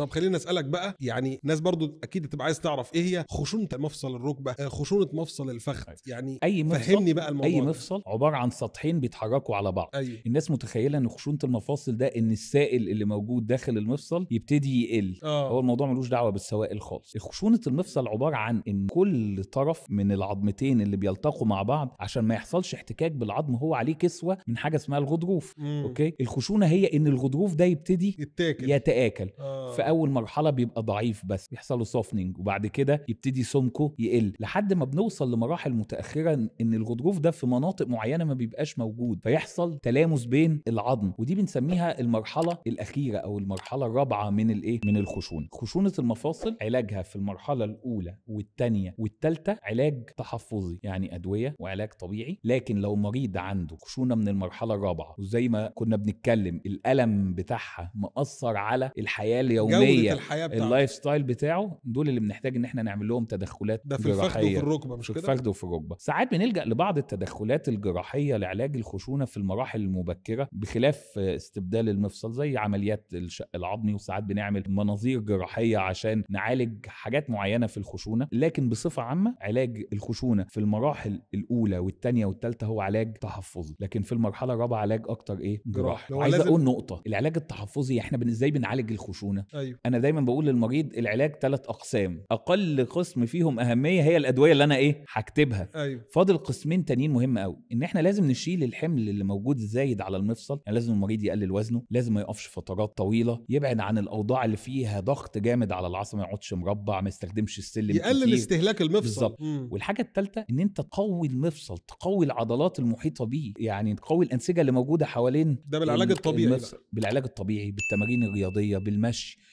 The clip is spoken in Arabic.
طب خلينا اسالك بقى يعني ناس برضو اكيد تبقى عايز تعرف ايه هي خشونه مفصل الركبه آه، خشونه مفصل الفخذ أيوة. يعني اي مفصل فهمني بقى الموضوع اي مفصل ده. عباره عن سطحين بيتحركوا على بعض أيوه. الناس متخيله ان خشونه المفاصل ده ان السائل اللي موجود داخل المفصل يبتدي يقل آه. هو الموضوع ملوش دعوه بالسوائل خالص خشونه المفصل عباره عن ان كل طرف من العظمتين اللي بيلتقوا مع بعض عشان ما يحصلش احتكاك بالعظم هو عليه كسوه من حاجه اسمها الغضروف اوكي الخشونه هي ان الغضروف ده يبتدي يتاكل يتاكل آه. اول مرحله بيبقى ضعيف بس بيحصل له سوفننج وبعد كده يبتدي سمكه يقل لحد ما بنوصل لمراحل متاخره ان الغضروف ده في مناطق معينه ما بيبقاش موجود فيحصل تلامس بين العظم ودي بنسميها المرحله الاخيره او المرحله الرابعه من الايه من الخشونه خشونه المفاصل علاجها في المرحله الاولى والثانيه والثالثه علاج تحفظي يعني ادويه وعلاج طبيعي لكن لو مريض عنده خشونه من المرحله الرابعه وزي ما كنا بنتكلم الالم بتاعها مأثر على الحياه اليوميه العمليه اللايف ستايل بتاعه دول اللي بنحتاج ان احنا نعمل لهم تدخلات ده في الفخذ وفي الركبه مش كده في الفخذ وفي الركبه ساعات بنلجا لبعض التدخلات الجراحيه لعلاج الخشونه في المراحل المبكره بخلاف آه، استبدال المفصل زي عمليات الشق العظمي وساعات بنعمل مناظير جراحيه عشان نعالج حاجات معينه في الخشونه لكن بصفه عامه علاج الخشونه في المراحل الاولى والثانيه والثالثه هو علاج تحفظي لكن في المرحله الرابعه علاج اكتر ايه جراحي عايز اقول نقطه العلاج التحفظي احنا ازاي بنعالج الخشونه أيوه. انا دايما بقول للمريض العلاج ثلاث اقسام اقل قسم فيهم اهميه هي الادويه اللي انا ايه هكتبها أيوه. فاضل قسمين تانيين مهم قوي ان احنا لازم نشيل الحمل اللي موجود زايد على المفصل يعني لازم المريض يقلل وزنه لازم ما يقفش فترات طويله يبعد عن الاوضاع اللي فيها ضغط جامد على العصب ما يقعدش مربع ما يستخدمش السلم يقلل كتير. استهلاك المفصل بالظبط والحاجه الثالثه ان انت تقوي المفصل تقوي العضلات المحيطه بيه يعني تقوي الانسجه اللي موجوده حوالين ده بالعلاج الطبيعي المفصل. بالعلاج الطبيعي بالتمارين الرياضيه بالمشي